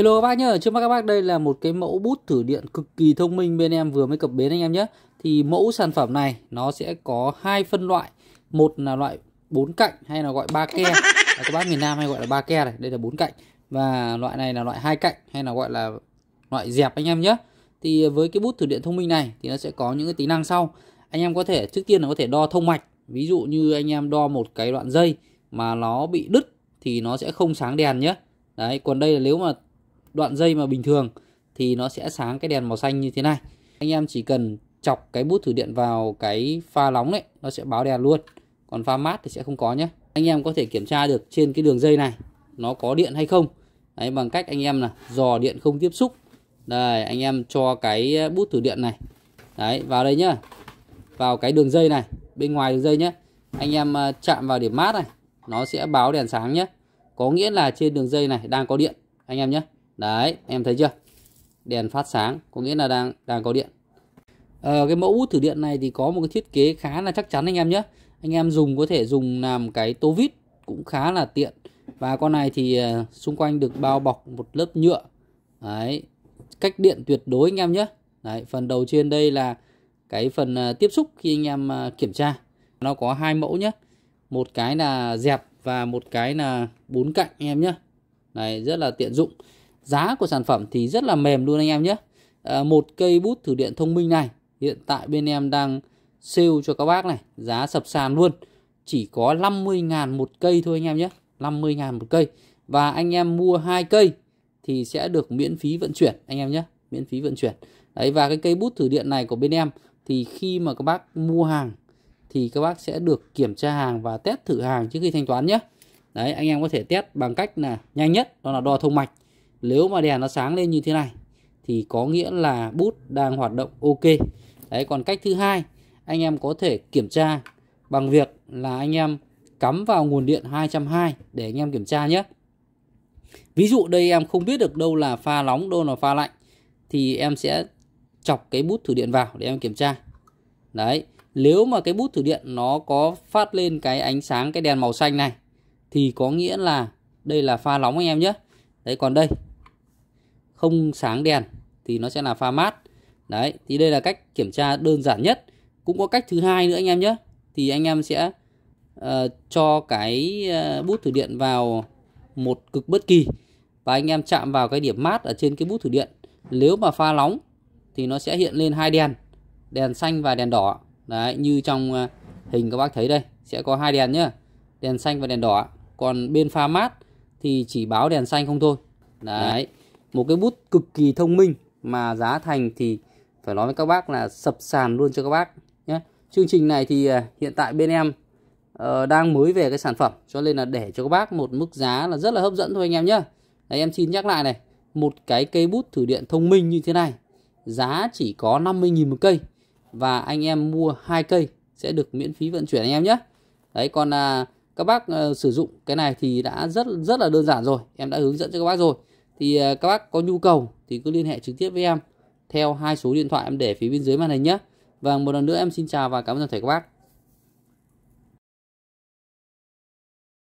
Hello các bác nhé, trước mắt các bác đây là một cái mẫu bút thử điện cực kỳ thông minh bên em vừa mới cập bến anh em nhé Thì mẫu sản phẩm này nó sẽ có hai phân loại Một là loại bốn cạnh hay là gọi ba ke Các bác miền Nam hay gọi là ba ke này, đây là bốn cạnh Và loại này là loại hai cạnh hay là gọi là loại dẹp anh em nhé Thì với cái bút thử điện thông minh này thì nó sẽ có những cái tính năng sau Anh em có thể, trước tiên là có thể đo thông mạch Ví dụ như anh em đo một cái đoạn dây mà nó bị đứt thì nó sẽ không sáng đèn nhé Đấy, còn đây là nếu mà đoạn dây mà bình thường thì nó sẽ sáng cái đèn màu xanh như thế này anh em chỉ cần chọc cái bút thử điện vào cái pha nóng đấy nó sẽ báo đèn luôn còn pha mát thì sẽ không có nhé anh em có thể kiểm tra được trên cái đường dây này nó có điện hay không đấy bằng cách anh em là dò điện không tiếp xúc đây anh em cho cái bút thử điện này đấy vào đây nhá vào cái đường dây này bên ngoài đường dây nhé anh em à, chạm vào điểm mát này nó sẽ báo đèn sáng nhé có nghĩa là trên đường dây này đang có điện anh em nhé đấy em thấy chưa đèn phát sáng có nghĩa là đang đang có điện à, cái mẫu hút thử điện này thì có một cái thiết kế khá là chắc chắn anh em nhé anh em dùng có thể dùng làm cái tô vít cũng khá là tiện và con này thì ờ, xung quanh được bao bọc một lớp nhựa đấy cách điện tuyệt đối anh em nhé đấy phần đầu trên đây là cái phần ờ, tiếp xúc khi anh em kiểm tra nó có hai mẫu nhé một cái là dẹp và một cái là bốn cạnh anh em nhé này rất là tiện dụng giá của sản phẩm thì rất là mềm luôn anh em nhé à, một cây bút thử điện thông minh này hiện tại bên em đang sale cho các bác này giá sập sàn luôn chỉ có 50.000 một cây thôi anh em nhé 50.000 một cây và anh em mua hai cây thì sẽ được miễn phí vận chuyển anh em nhé miễn phí vận chuyển đấy và cái cây bút thử điện này của bên em thì khi mà các bác mua hàng thì các bác sẽ được kiểm tra hàng và test thử hàng trước khi thanh toán nhé đấy anh em có thể test bằng cách là nhanh nhất đó là đo thông mạch nếu mà đèn nó sáng lên như thế này thì có nghĩa là bút đang hoạt động ok đấy còn cách thứ hai anh em có thể kiểm tra bằng việc là anh em cắm vào nguồn điện 220 để anh em kiểm tra nhé ví dụ đây em không biết được đâu là pha nóng đâu là pha lạnh thì em sẽ chọc cái bút thử điện vào để em kiểm tra đấy nếu mà cái bút thử điện nó có phát lên cái ánh sáng cái đèn màu xanh này thì có nghĩa là đây là pha nóng anh em nhé đấy còn đây không sáng đèn thì nó sẽ là pha mát đấy thì đây là cách kiểm tra đơn giản nhất cũng có cách thứ hai nữa anh em nhé thì anh em sẽ uh, cho cái uh, bút thử điện vào một cực bất kỳ và anh em chạm vào cái điểm mát ở trên cái bút thử điện nếu mà pha nóng thì nó sẽ hiện lên hai đèn đèn xanh và đèn đỏ đấy như trong uh, hình các bác thấy đây sẽ có hai đèn nhá đèn xanh và đèn đỏ còn bên pha mát thì chỉ báo đèn xanh không thôi đấy, đấy một cái bút cực kỳ thông minh mà giá thành thì phải nói với các bác là sập sàn luôn cho các bác nhé chương trình này thì à, hiện tại bên em ờ, đang mới về cái sản phẩm cho nên là để cho các bác một mức giá là rất là hấp dẫn thôi anh em nhé Đấy, em xin nhắc lại này một cái cây bút thử điện thông minh như thế này giá chỉ có 50.000 một cây và anh em mua hai cây sẽ được miễn phí vận chuyển anh em nhé đấy còn là các bác uh, sử dụng cái này thì đã rất rất là đơn giản rồi em đã hướng dẫn cho các bác rồi thì à, các bác có nhu cầu thì cứ liên hệ trực tiếp với em theo hai số điện thoại em để phía bên dưới màn hình nhé. và vâng, một lần nữa em xin chào và cảm ơn toàn thể các bác.